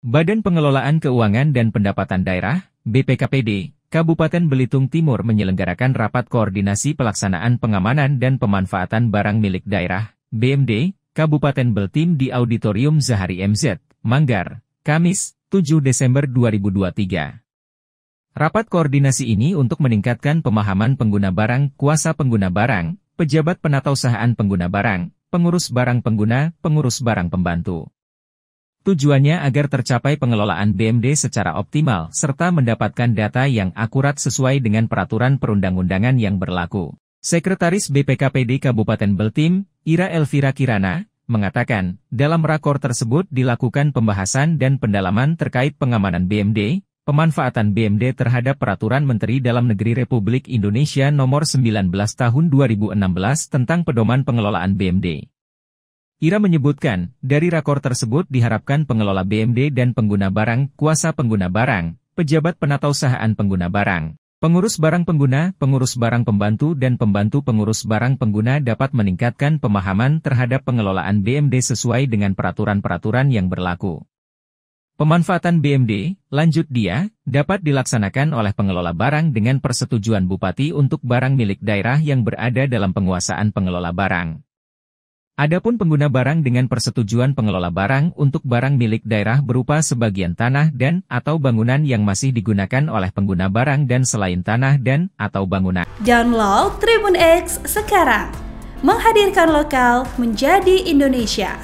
Badan Pengelolaan Keuangan dan Pendapatan Daerah, BPKPD, Kabupaten Belitung Timur menyelenggarakan rapat koordinasi pelaksanaan pengamanan dan pemanfaatan barang milik daerah, BMD, Kabupaten Beltim di Auditorium Zahari MZ, Manggar, Kamis, 7 Desember 2023. Rapat koordinasi ini untuk meningkatkan pemahaman pengguna barang, kuasa pengguna barang, pejabat penatausahaan pengguna barang, pengurus barang pengguna, pengurus barang pembantu. Tujuannya agar tercapai pengelolaan BMD secara optimal serta mendapatkan data yang akurat sesuai dengan peraturan perundang-undangan yang berlaku. Sekretaris BPKPD Kabupaten Beltim, Ira Elvira Kirana, mengatakan, dalam rakor tersebut dilakukan pembahasan dan pendalaman terkait pengamanan BMD, pemanfaatan BMD terhadap Peraturan Menteri Dalam Negeri Republik Indonesia Nomor 19 Tahun 2016 tentang Pedoman Pengelolaan BMD. Ira menyebutkan, dari rakor tersebut diharapkan pengelola BMD dan pengguna barang, kuasa pengguna barang, pejabat penatausahaan pengguna barang, pengurus barang pengguna, pengurus barang pembantu dan pembantu pengurus barang pengguna dapat meningkatkan pemahaman terhadap pengelolaan BMD sesuai dengan peraturan-peraturan yang berlaku. Pemanfaatan BMD, lanjut dia, dapat dilaksanakan oleh pengelola barang dengan persetujuan bupati untuk barang milik daerah yang berada dalam penguasaan pengelola barang. Adapun pengguna barang dengan persetujuan pengelola barang untuk barang milik daerah berupa sebagian tanah dan atau bangunan yang masih digunakan oleh pengguna barang dan selain tanah dan atau bangunan. Download Tribun X sekarang. Menghadirkan lokal menjadi Indonesia.